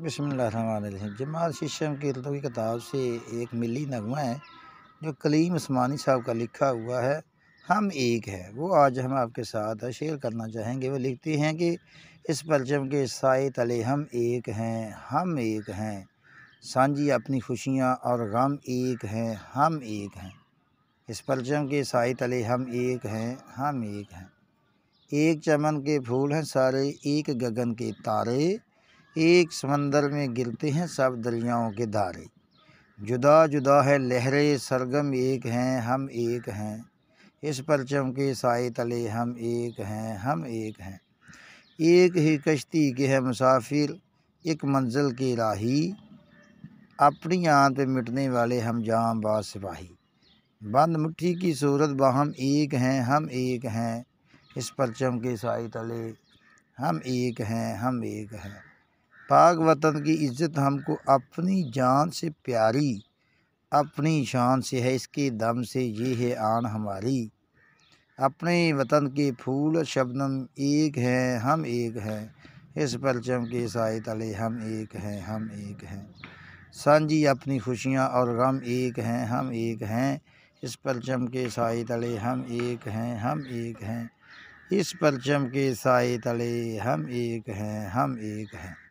बसमीम जमाल शीशम की की किताब से एक मिली नगमा है जो कलीम उस्मानी साहब का लिखा हुआ है हम एक है वो आज हम आपके साथ शेयर करना चाहेंगे वो लिखते हैं कि इस परचम के साए तले हम एक हैं हम एक हैं सांझी अपनी खुशियाँ और गम एक हैं हम एक हैं इस परचम के साए तले हम एक हैं हम एक हैं एक चमन के फूल हैं सारे एक गगन के तारे एक समंदर में गिरते हैं सब दरियाओं के दारे जुदा जुदा है लहरें सरगम एक हैं हम एक हैं इस परचम के साय तले हम एक हैं हम एक हैं एक ही कश्ती के है मुसाफिर एक मंजिल के राही अपनी आँ पे मिटने वाले हम जाम बाज सिपाही बंद मुट्ठी की सूरत हम एक हैं हम एक हैं इस परचम के साय तले हम एक हैं हम एक हैं पाक वतन की इज़्ज़त हमको अपनी जान से प्यारी अपनी शान से है इसके दम से ये है आन हमारी अपने वतन के फूल शबनम एक हैं हम एक हैं इस परचम के साय तले हम एक हैं हम एक हैं सांझी अपनी खुशियाँ और गम एक हैं हम एक हैं इस परचम के साय तले हम एक हैं हम एक हैं इस परचम के साय तले हम एक हैं हम एक हैं